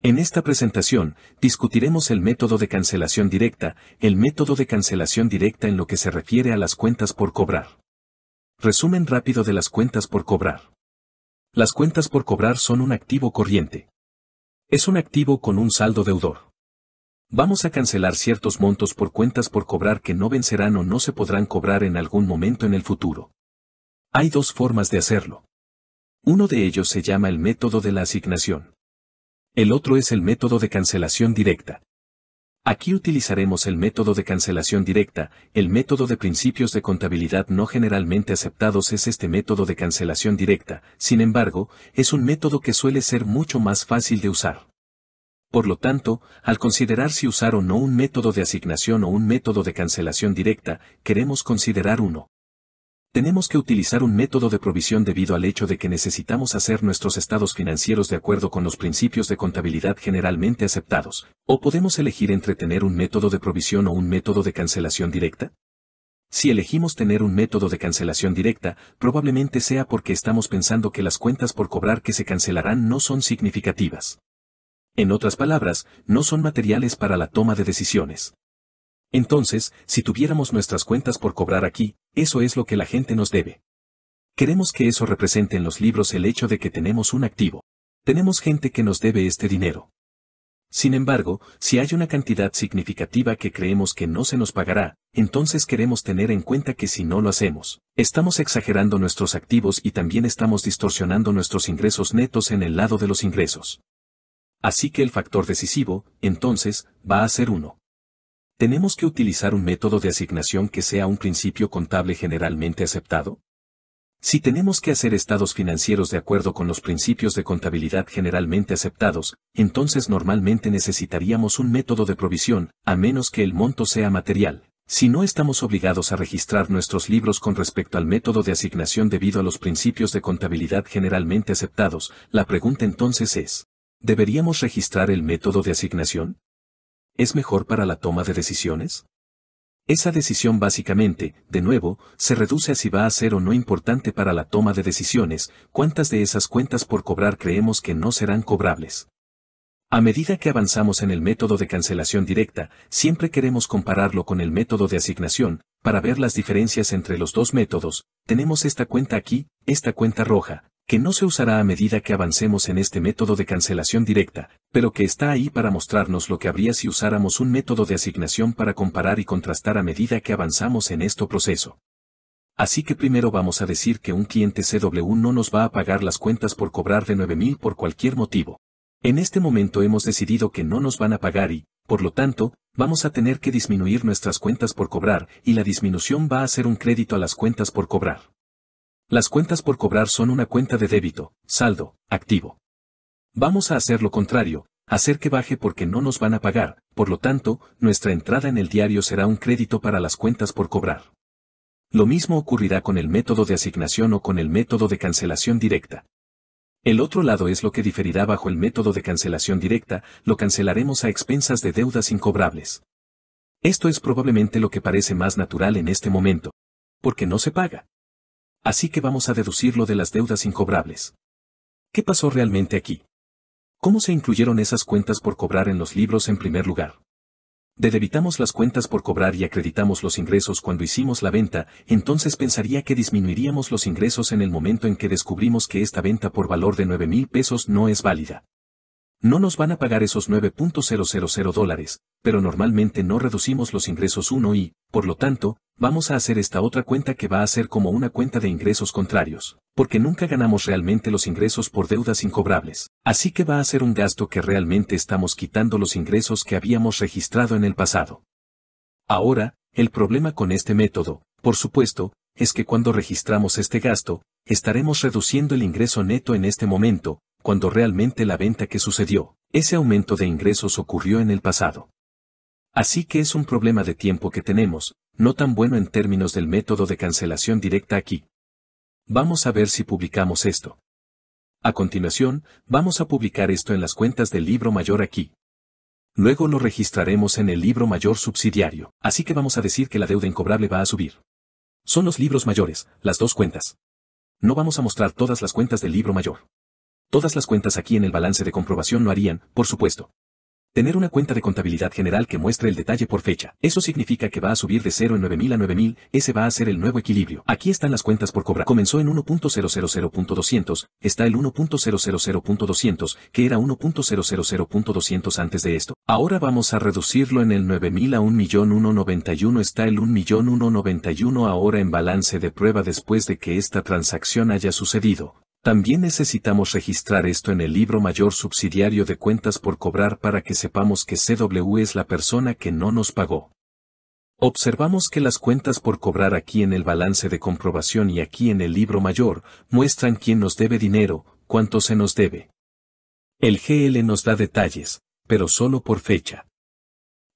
En esta presentación, discutiremos el método de cancelación directa, el método de cancelación directa en lo que se refiere a las cuentas por cobrar. Resumen rápido de las cuentas por cobrar. Las cuentas por cobrar son un activo corriente. Es un activo con un saldo deudor. Vamos a cancelar ciertos montos por cuentas por cobrar que no vencerán o no se podrán cobrar en algún momento en el futuro. Hay dos formas de hacerlo. Uno de ellos se llama el método de la asignación. El otro es el método de cancelación directa. Aquí utilizaremos el método de cancelación directa, el método de principios de contabilidad no generalmente aceptados es este método de cancelación directa, sin embargo, es un método que suele ser mucho más fácil de usar. Por lo tanto, al considerar si usar o no un método de asignación o un método de cancelación directa, queremos considerar uno. Tenemos que utilizar un método de provisión debido al hecho de que necesitamos hacer nuestros estados financieros de acuerdo con los principios de contabilidad generalmente aceptados, o podemos elegir entre tener un método de provisión o un método de cancelación directa. Si elegimos tener un método de cancelación directa, probablemente sea porque estamos pensando que las cuentas por cobrar que se cancelarán no son significativas. En otras palabras, no son materiales para la toma de decisiones. Entonces, si tuviéramos nuestras cuentas por cobrar aquí, eso es lo que la gente nos debe. Queremos que eso represente en los libros el hecho de que tenemos un activo. Tenemos gente que nos debe este dinero. Sin embargo, si hay una cantidad significativa que creemos que no se nos pagará, entonces queremos tener en cuenta que si no lo hacemos, estamos exagerando nuestros activos y también estamos distorsionando nuestros ingresos netos en el lado de los ingresos. Así que el factor decisivo, entonces, va a ser uno. ¿Tenemos que utilizar un método de asignación que sea un principio contable generalmente aceptado? Si tenemos que hacer estados financieros de acuerdo con los principios de contabilidad generalmente aceptados, entonces normalmente necesitaríamos un método de provisión, a menos que el monto sea material. Si no estamos obligados a registrar nuestros libros con respecto al método de asignación debido a los principios de contabilidad generalmente aceptados, la pregunta entonces es, ¿deberíamos registrar el método de asignación? es mejor para la toma de decisiones? Esa decisión básicamente, de nuevo, se reduce a si va a ser o no importante para la toma de decisiones, cuántas de esas cuentas por cobrar creemos que no serán cobrables. A medida que avanzamos en el método de cancelación directa, siempre queremos compararlo con el método de asignación, para ver las diferencias entre los dos métodos, tenemos esta cuenta aquí, esta cuenta roja, que no se usará a medida que avancemos en este método de cancelación directa, pero que está ahí para mostrarnos lo que habría si usáramos un método de asignación para comparar y contrastar a medida que avanzamos en este proceso. Así que primero vamos a decir que un cliente CW no nos va a pagar las cuentas por cobrar de 9.000 por cualquier motivo. En este momento hemos decidido que no nos van a pagar y, por lo tanto, vamos a tener que disminuir nuestras cuentas por cobrar y la disminución va a ser un crédito a las cuentas por cobrar. Las cuentas por cobrar son una cuenta de débito, saldo, activo. Vamos a hacer lo contrario, hacer que baje porque no nos van a pagar, por lo tanto, nuestra entrada en el diario será un crédito para las cuentas por cobrar. Lo mismo ocurrirá con el método de asignación o con el método de cancelación directa. El otro lado es lo que diferirá bajo el método de cancelación directa, lo cancelaremos a expensas de deudas incobrables. Esto es probablemente lo que parece más natural en este momento. Porque no se paga así que vamos a deducirlo de las deudas incobrables. ¿Qué pasó realmente aquí? ¿Cómo se incluyeron esas cuentas por cobrar en los libros en primer lugar? Debitamos las cuentas por cobrar y acreditamos los ingresos cuando hicimos la venta, entonces pensaría que disminuiríamos los ingresos en el momento en que descubrimos que esta venta por valor de 9 mil pesos no es válida. No nos van a pagar esos 9.000 dólares, pero normalmente no reducimos los ingresos 1 y, por lo tanto, vamos a hacer esta otra cuenta que va a ser como una cuenta de ingresos contrarios, porque nunca ganamos realmente los ingresos por deudas incobrables, así que va a ser un gasto que realmente estamos quitando los ingresos que habíamos registrado en el pasado. Ahora, el problema con este método, por supuesto, es que cuando registramos este gasto, estaremos reduciendo el ingreso neto en este momento, cuando realmente la venta que sucedió, ese aumento de ingresos ocurrió en el pasado. Así que es un problema de tiempo que tenemos, no tan bueno en términos del método de cancelación directa aquí. Vamos a ver si publicamos esto. A continuación, vamos a publicar esto en las cuentas del libro mayor aquí. Luego lo registraremos en el libro mayor subsidiario, así que vamos a decir que la deuda incobrable va a subir. Son los libros mayores, las dos cuentas. No vamos a mostrar todas las cuentas del libro mayor. Todas las cuentas aquí en el balance de comprobación no harían, por supuesto. Tener una cuenta de contabilidad general que muestre el detalle por fecha. Eso significa que va a subir de 0 en 9000 a 9000, ese va a ser el nuevo equilibrio. Aquí están las cuentas por cobra. Comenzó en 1.000.200, está el 1.000.200, que era 1.000.200 antes de esto. Ahora vamos a reducirlo en el 9000 a 1.191, está el 1.191 ahora en balance de prueba después de que esta transacción haya sucedido. También necesitamos registrar esto en el libro mayor subsidiario de cuentas por cobrar para que sepamos que CW es la persona que no nos pagó. Observamos que las cuentas por cobrar aquí en el balance de comprobación y aquí en el libro mayor muestran quién nos debe dinero, cuánto se nos debe. El GL nos da detalles, pero solo por fecha.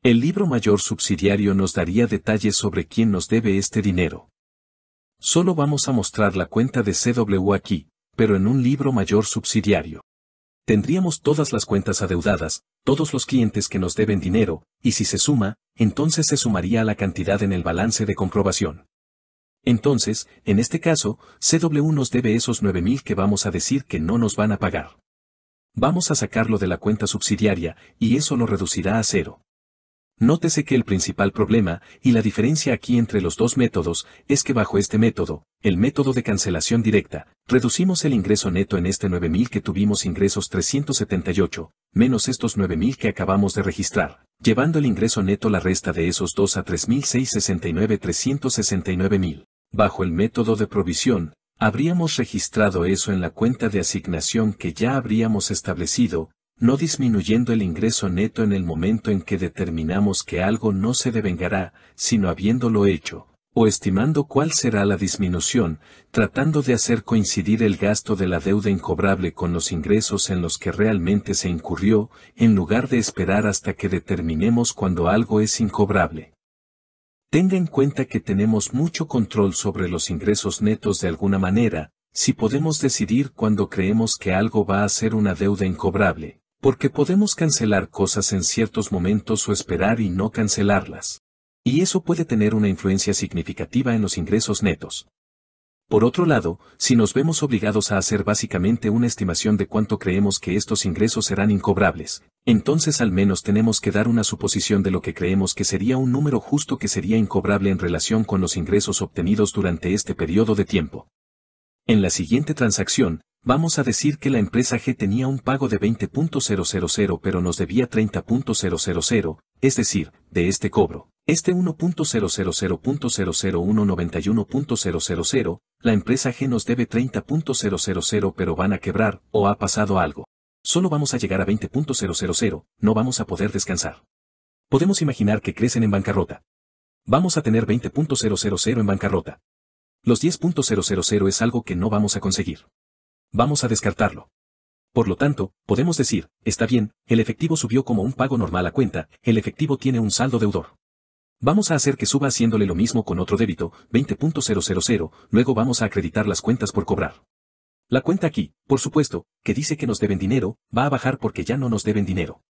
El libro mayor subsidiario nos daría detalles sobre quién nos debe este dinero. Solo vamos a mostrar la cuenta de CW aquí, pero en un libro mayor subsidiario. Tendríamos todas las cuentas adeudadas, todos los clientes que nos deben dinero, y si se suma, entonces se sumaría a la cantidad en el balance de comprobación. Entonces, en este caso, CW nos debe esos 9.000 que vamos a decir que no nos van a pagar. Vamos a sacarlo de la cuenta subsidiaria, y eso lo reducirá a cero. Nótese que el principal problema, y la diferencia aquí entre los dos métodos, es que bajo este método, el método de cancelación directa, reducimos el ingreso neto en este 9.000 que tuvimos ingresos 378, menos estos 9.000 que acabamos de registrar, llevando el ingreso neto la resta de esos dos a 3.669 369.000. Bajo el método de provisión, habríamos registrado eso en la cuenta de asignación que ya habríamos establecido, no disminuyendo el ingreso neto en el momento en que determinamos que algo no se devengará, sino habiéndolo hecho, o estimando cuál será la disminución, tratando de hacer coincidir el gasto de la deuda incobrable con los ingresos en los que realmente se incurrió, en lugar de esperar hasta que determinemos cuando algo es incobrable. Tenga en cuenta que tenemos mucho control sobre los ingresos netos de alguna manera, si podemos decidir cuando creemos que algo va a ser una deuda incobrable, porque podemos cancelar cosas en ciertos momentos o esperar y no cancelarlas. Y eso puede tener una influencia significativa en los ingresos netos. Por otro lado, si nos vemos obligados a hacer básicamente una estimación de cuánto creemos que estos ingresos serán incobrables, entonces al menos tenemos que dar una suposición de lo que creemos que sería un número justo que sería incobrable en relación con los ingresos obtenidos durante este periodo de tiempo. En la siguiente transacción, Vamos a decir que la empresa G tenía un pago de 20.000 pero nos debía 30.000, es decir, de este cobro. Este 1.000.00191000, la empresa G nos debe 30.000 pero van a quebrar, o ha pasado algo. Solo vamos a llegar a 20.000, no vamos a poder descansar. Podemos imaginar que crecen en bancarrota. Vamos a tener 20.000 en bancarrota. Los 10.000 es algo que no vamos a conseguir. Vamos a descartarlo. Por lo tanto, podemos decir, está bien, el efectivo subió como un pago normal a cuenta, el efectivo tiene un saldo deudor. Vamos a hacer que suba haciéndole lo mismo con otro débito, 20.000, luego vamos a acreditar las cuentas por cobrar. La cuenta aquí, por supuesto, que dice que nos deben dinero, va a bajar porque ya no nos deben dinero.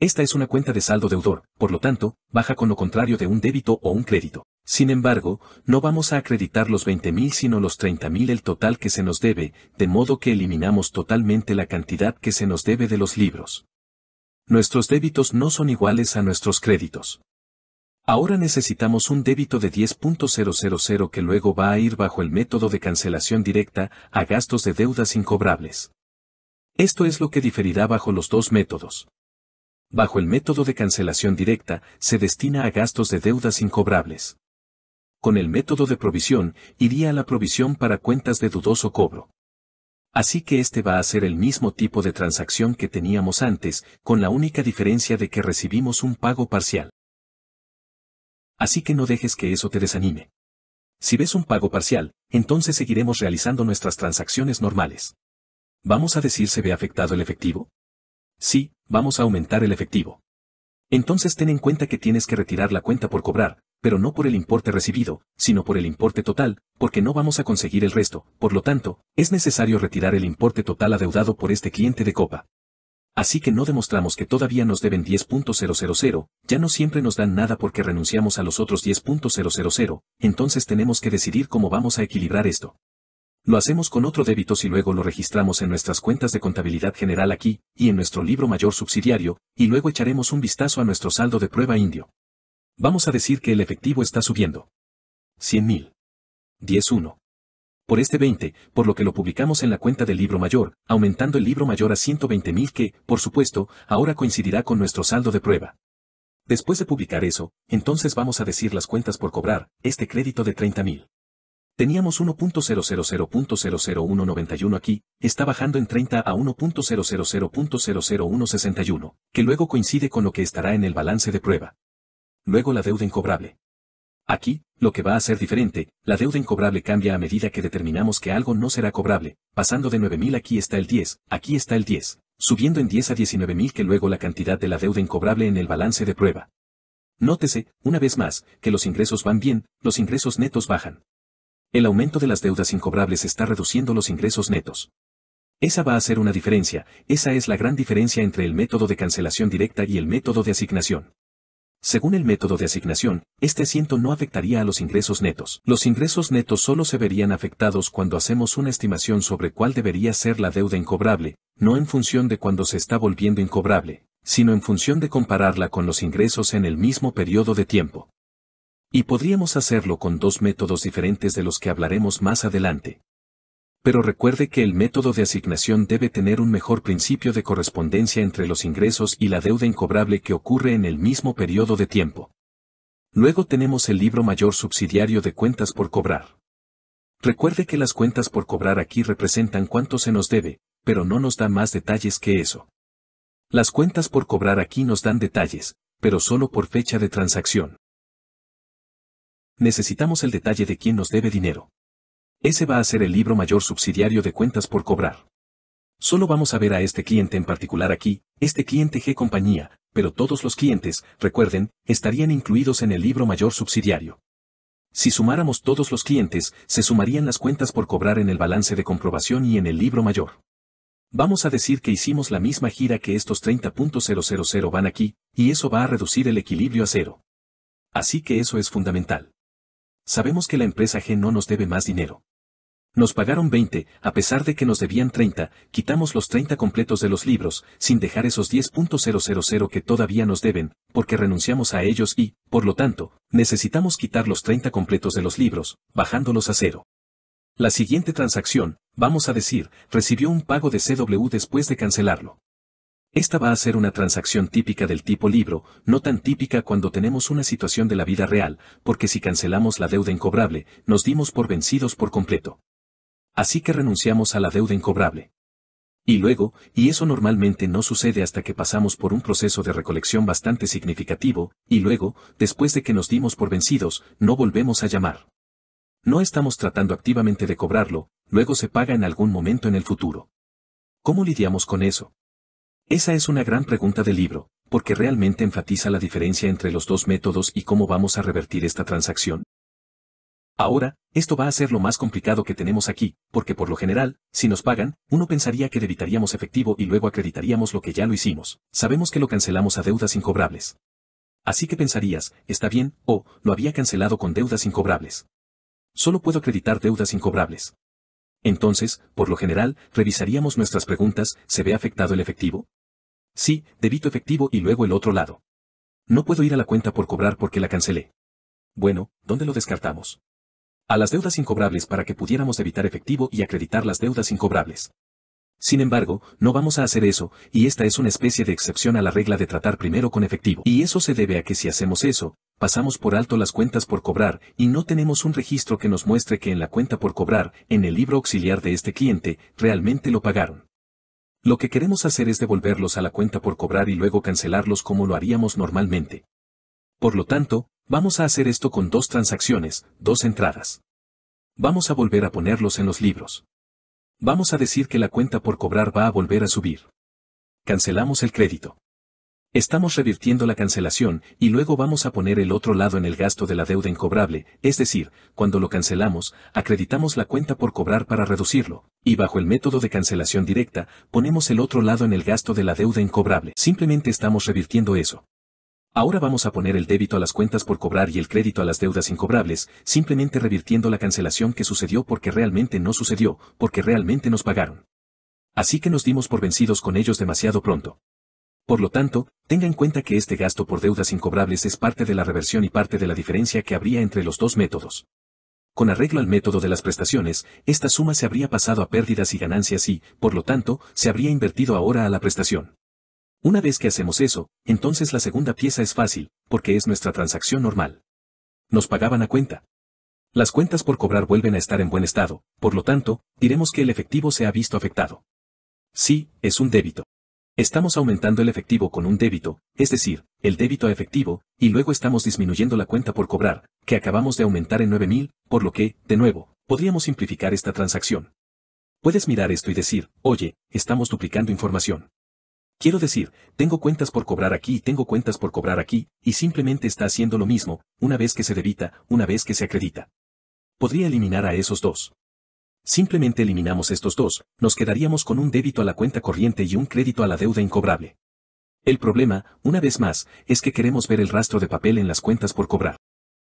Esta es una cuenta de saldo deudor, por lo tanto, baja con lo contrario de un débito o un crédito. Sin embargo, no vamos a acreditar los 20.000 sino los 30.000 el total que se nos debe, de modo que eliminamos totalmente la cantidad que se nos debe de los libros. Nuestros débitos no son iguales a nuestros créditos. Ahora necesitamos un débito de 10.000 que luego va a ir bajo el método de cancelación directa a gastos de deudas incobrables. Esto es lo que diferirá bajo los dos métodos. Bajo el método de cancelación directa, se destina a gastos de deudas incobrables con el método de provisión, iría a la provisión para cuentas de dudoso cobro. Así que este va a ser el mismo tipo de transacción que teníamos antes, con la única diferencia de que recibimos un pago parcial. Así que no dejes que eso te desanime. Si ves un pago parcial, entonces seguiremos realizando nuestras transacciones normales. ¿Vamos a decir se ve afectado el efectivo? Sí, vamos a aumentar el efectivo. Entonces ten en cuenta que tienes que retirar la cuenta por cobrar, pero no por el importe recibido, sino por el importe total, porque no vamos a conseguir el resto, por lo tanto, es necesario retirar el importe total adeudado por este cliente de copa. Así que no demostramos que todavía nos deben 10.000, ya no siempre nos dan nada porque renunciamos a los otros 10.000, entonces tenemos que decidir cómo vamos a equilibrar esto. Lo hacemos con otro débito si luego lo registramos en nuestras cuentas de contabilidad general aquí, y en nuestro libro mayor subsidiario, y luego echaremos un vistazo a nuestro saldo de prueba indio. Vamos a decir que el efectivo está subiendo. 100.000. 10.1. Por este 20, por lo que lo publicamos en la cuenta del libro mayor, aumentando el libro mayor a 120.000 que, por supuesto, ahora coincidirá con nuestro saldo de prueba. Después de publicar eso, entonces vamos a decir las cuentas por cobrar, este crédito de 30.000. Teníamos 1.000.00191 aquí, está bajando en 30 a 1.000.00161, que luego coincide con lo que estará en el balance de prueba luego la deuda incobrable. Aquí, lo que va a ser diferente, la deuda incobrable cambia a medida que determinamos que algo no será cobrable, pasando de 9.000 aquí está el 10, aquí está el 10, subiendo en 10 a 19.000 que luego la cantidad de la deuda incobrable en el balance de prueba. Nótese, una vez más, que los ingresos van bien, los ingresos netos bajan. El aumento de las deudas incobrables está reduciendo los ingresos netos. Esa va a ser una diferencia, esa es la gran diferencia entre el método de cancelación directa y el método de asignación. Según el método de asignación, este asiento no afectaría a los ingresos netos. Los ingresos netos solo se verían afectados cuando hacemos una estimación sobre cuál debería ser la deuda incobrable, no en función de cuándo se está volviendo incobrable, sino en función de compararla con los ingresos en el mismo periodo de tiempo. Y podríamos hacerlo con dos métodos diferentes de los que hablaremos más adelante pero recuerde que el método de asignación debe tener un mejor principio de correspondencia entre los ingresos y la deuda incobrable que ocurre en el mismo periodo de tiempo. Luego tenemos el libro mayor subsidiario de cuentas por cobrar. Recuerde que las cuentas por cobrar aquí representan cuánto se nos debe, pero no nos da más detalles que eso. Las cuentas por cobrar aquí nos dan detalles, pero solo por fecha de transacción. Necesitamos el detalle de quién nos debe dinero. Ese va a ser el libro mayor subsidiario de cuentas por cobrar. Solo vamos a ver a este cliente en particular aquí, este cliente G compañía, pero todos los clientes, recuerden, estarían incluidos en el libro mayor subsidiario. Si sumáramos todos los clientes, se sumarían las cuentas por cobrar en el balance de comprobación y en el libro mayor. Vamos a decir que hicimos la misma gira que estos 30.000 van aquí, y eso va a reducir el equilibrio a cero. Así que eso es fundamental. Sabemos que la empresa G no nos debe más dinero. Nos pagaron 20, a pesar de que nos debían 30, quitamos los 30 completos de los libros, sin dejar esos 10.000 que todavía nos deben, porque renunciamos a ellos y, por lo tanto, necesitamos quitar los 30 completos de los libros, bajándolos a cero. La siguiente transacción, vamos a decir, recibió un pago de CW después de cancelarlo. Esta va a ser una transacción típica del tipo libro, no tan típica cuando tenemos una situación de la vida real, porque si cancelamos la deuda incobrable, nos dimos por vencidos por completo así que renunciamos a la deuda incobrable. Y luego, y eso normalmente no sucede hasta que pasamos por un proceso de recolección bastante significativo, y luego, después de que nos dimos por vencidos, no volvemos a llamar. No estamos tratando activamente de cobrarlo, luego se paga en algún momento en el futuro. ¿Cómo lidiamos con eso? Esa es una gran pregunta del libro, porque realmente enfatiza la diferencia entre los dos métodos y cómo vamos a revertir esta transacción, Ahora, esto va a ser lo más complicado que tenemos aquí, porque por lo general, si nos pagan, uno pensaría que debitaríamos efectivo y luego acreditaríamos lo que ya lo hicimos. Sabemos que lo cancelamos a deudas incobrables. Así que pensarías, está bien, o, lo había cancelado con deudas incobrables. Solo puedo acreditar deudas incobrables. Entonces, por lo general, revisaríamos nuestras preguntas, ¿se ve afectado el efectivo? Sí, debito efectivo y luego el otro lado. No puedo ir a la cuenta por cobrar porque la cancelé. Bueno, ¿dónde lo descartamos? a las deudas incobrables para que pudiéramos evitar efectivo y acreditar las deudas incobrables. Sin embargo, no vamos a hacer eso, y esta es una especie de excepción a la regla de tratar primero con efectivo. Y eso se debe a que si hacemos eso, pasamos por alto las cuentas por cobrar, y no tenemos un registro que nos muestre que en la cuenta por cobrar, en el libro auxiliar de este cliente, realmente lo pagaron. Lo que queremos hacer es devolverlos a la cuenta por cobrar y luego cancelarlos como lo haríamos normalmente. Por lo tanto, Vamos a hacer esto con dos transacciones, dos entradas. Vamos a volver a ponerlos en los libros. Vamos a decir que la cuenta por cobrar va a volver a subir. Cancelamos el crédito. Estamos revirtiendo la cancelación y luego vamos a poner el otro lado en el gasto de la deuda incobrable, es decir, cuando lo cancelamos, acreditamos la cuenta por cobrar para reducirlo, y bajo el método de cancelación directa, ponemos el otro lado en el gasto de la deuda incobrable. Simplemente estamos revirtiendo eso. Ahora vamos a poner el débito a las cuentas por cobrar y el crédito a las deudas incobrables, simplemente revirtiendo la cancelación que sucedió porque realmente no sucedió, porque realmente nos pagaron. Así que nos dimos por vencidos con ellos demasiado pronto. Por lo tanto, tenga en cuenta que este gasto por deudas incobrables es parte de la reversión y parte de la diferencia que habría entre los dos métodos. Con arreglo al método de las prestaciones, esta suma se habría pasado a pérdidas y ganancias y, por lo tanto, se habría invertido ahora a la prestación. Una vez que hacemos eso, entonces la segunda pieza es fácil, porque es nuestra transacción normal. Nos pagaban a cuenta. Las cuentas por cobrar vuelven a estar en buen estado, por lo tanto, diremos que el efectivo se ha visto afectado. Sí, es un débito. Estamos aumentando el efectivo con un débito, es decir, el débito a efectivo, y luego estamos disminuyendo la cuenta por cobrar, que acabamos de aumentar en 9000, por lo que, de nuevo, podríamos simplificar esta transacción. Puedes mirar esto y decir, oye, estamos duplicando información. Quiero decir, tengo cuentas por cobrar aquí y tengo cuentas por cobrar aquí, y simplemente está haciendo lo mismo, una vez que se debita, una vez que se acredita. Podría eliminar a esos dos. Simplemente eliminamos estos dos, nos quedaríamos con un débito a la cuenta corriente y un crédito a la deuda incobrable. El problema, una vez más, es que queremos ver el rastro de papel en las cuentas por cobrar.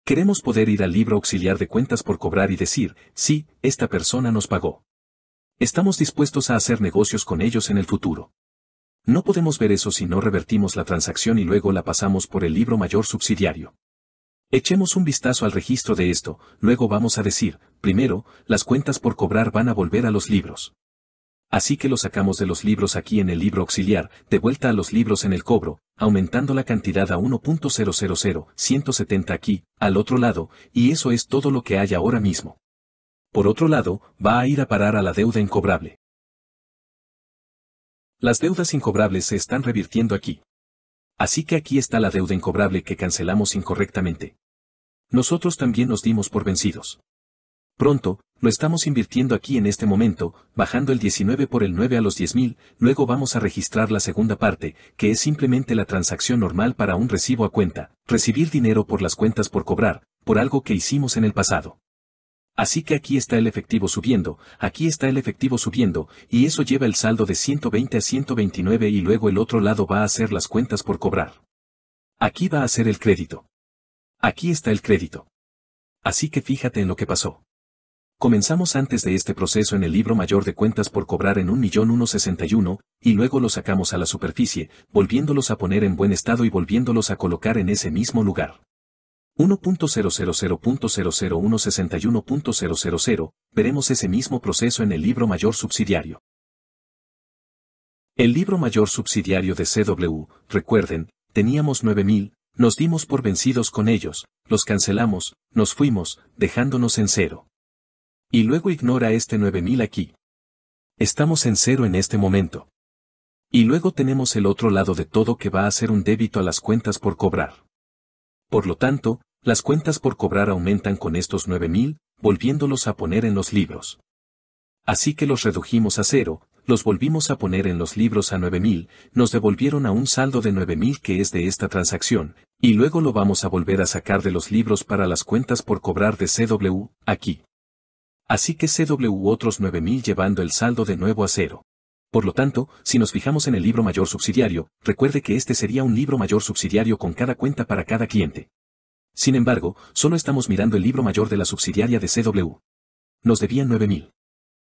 Queremos poder ir al libro auxiliar de cuentas por cobrar y decir, sí, esta persona nos pagó. Estamos dispuestos a hacer negocios con ellos en el futuro. No podemos ver eso si no revertimos la transacción y luego la pasamos por el libro mayor subsidiario. Echemos un vistazo al registro de esto, luego vamos a decir, primero, las cuentas por cobrar van a volver a los libros. Así que lo sacamos de los libros aquí en el libro auxiliar, de vuelta a los libros en el cobro, aumentando la cantidad a 170 aquí, al otro lado, y eso es todo lo que hay ahora mismo. Por otro lado, va a ir a parar a la deuda incobrable. Las deudas incobrables se están revirtiendo aquí. Así que aquí está la deuda incobrable que cancelamos incorrectamente. Nosotros también nos dimos por vencidos. Pronto, lo estamos invirtiendo aquí en este momento, bajando el 19 por el 9 a los 10.000, luego vamos a registrar la segunda parte, que es simplemente la transacción normal para un recibo a cuenta, recibir dinero por las cuentas por cobrar, por algo que hicimos en el pasado. Así que aquí está el efectivo subiendo, aquí está el efectivo subiendo, y eso lleva el saldo de 120 a 129 y luego el otro lado va a hacer las cuentas por cobrar. Aquí va a ser el crédito. Aquí está el crédito. Así que fíjate en lo que pasó. Comenzamos antes de este proceso en el libro mayor de cuentas por cobrar en 1.161, y luego los sacamos a la superficie, volviéndolos a poner en buen estado y volviéndolos a colocar en ese mismo lugar. 1.000.00161.000, veremos ese mismo proceso en el libro mayor subsidiario. El libro mayor subsidiario de CW, recuerden, teníamos 9.000, nos dimos por vencidos con ellos, los cancelamos, nos fuimos, dejándonos en cero. Y luego ignora este 9000 aquí. Estamos en cero en este momento. Y luego tenemos el otro lado de todo que va a ser un débito a las cuentas por cobrar. Por lo tanto, las cuentas por cobrar aumentan con estos 9.000, volviéndolos a poner en los libros. Así que los redujimos a cero, los volvimos a poner en los libros a 9.000, nos devolvieron a un saldo de 9.000 que es de esta transacción, y luego lo vamos a volver a sacar de los libros para las cuentas por cobrar de CW, aquí. Así que CW otros 9.000 llevando el saldo de nuevo a cero. Por lo tanto, si nos fijamos en el libro mayor subsidiario, recuerde que este sería un libro mayor subsidiario con cada cuenta para cada cliente. Sin embargo, solo estamos mirando el libro mayor de la subsidiaria de CW. Nos debían 9.000.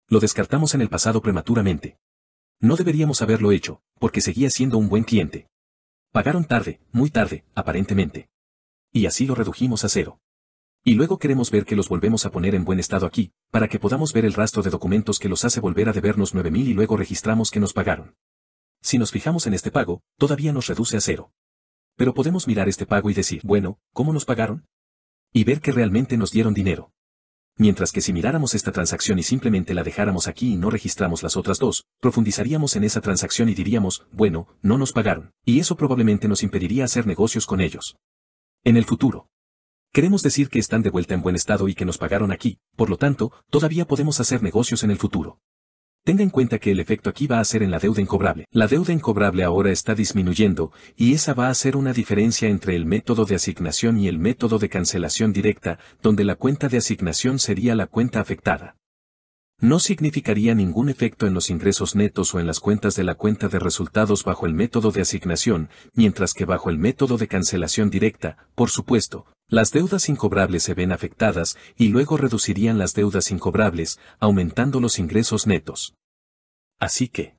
Lo descartamos en el pasado prematuramente. No deberíamos haberlo hecho, porque seguía siendo un buen cliente. Pagaron tarde, muy tarde, aparentemente. Y así lo redujimos a cero. Y luego queremos ver que los volvemos a poner en buen estado aquí, para que podamos ver el rastro de documentos que los hace volver a debernos 9.000 y luego registramos que nos pagaron. Si nos fijamos en este pago, todavía nos reduce a cero. Pero podemos mirar este pago y decir, bueno, ¿cómo nos pagaron? Y ver que realmente nos dieron dinero. Mientras que si miráramos esta transacción y simplemente la dejáramos aquí y no registramos las otras dos, profundizaríamos en esa transacción y diríamos, bueno, no nos pagaron, y eso probablemente nos impediría hacer negocios con ellos. En el futuro. Queremos decir que están de vuelta en buen estado y que nos pagaron aquí, por lo tanto, todavía podemos hacer negocios en el futuro. Tenga en cuenta que el efecto aquí va a ser en la deuda incobrable. La deuda incobrable ahora está disminuyendo, y esa va a ser una diferencia entre el método de asignación y el método de cancelación directa, donde la cuenta de asignación sería la cuenta afectada. No significaría ningún efecto en los ingresos netos o en las cuentas de la cuenta de resultados bajo el método de asignación, mientras que bajo el método de cancelación directa, por supuesto, las deudas incobrables se ven afectadas y luego reducirían las deudas incobrables, aumentando los ingresos netos. Así que,